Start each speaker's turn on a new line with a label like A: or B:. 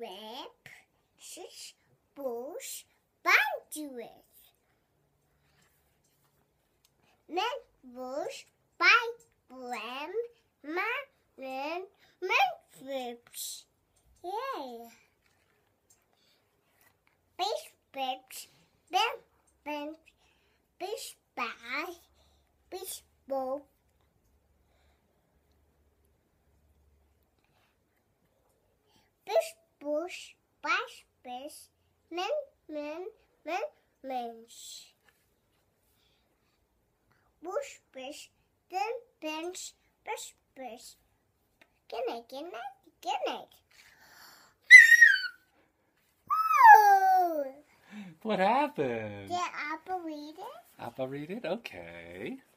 A: wrap, six bush boundaries. Men balls, bite blam, man, men flips. Yay! Base flips, bam, bam, base bag, baseball. baş beş men men men menş. Buş beş den bench beş beş. Gene gene gene.
B: What happened?
A: Did Appa read it?
B: Appa read it? Okay.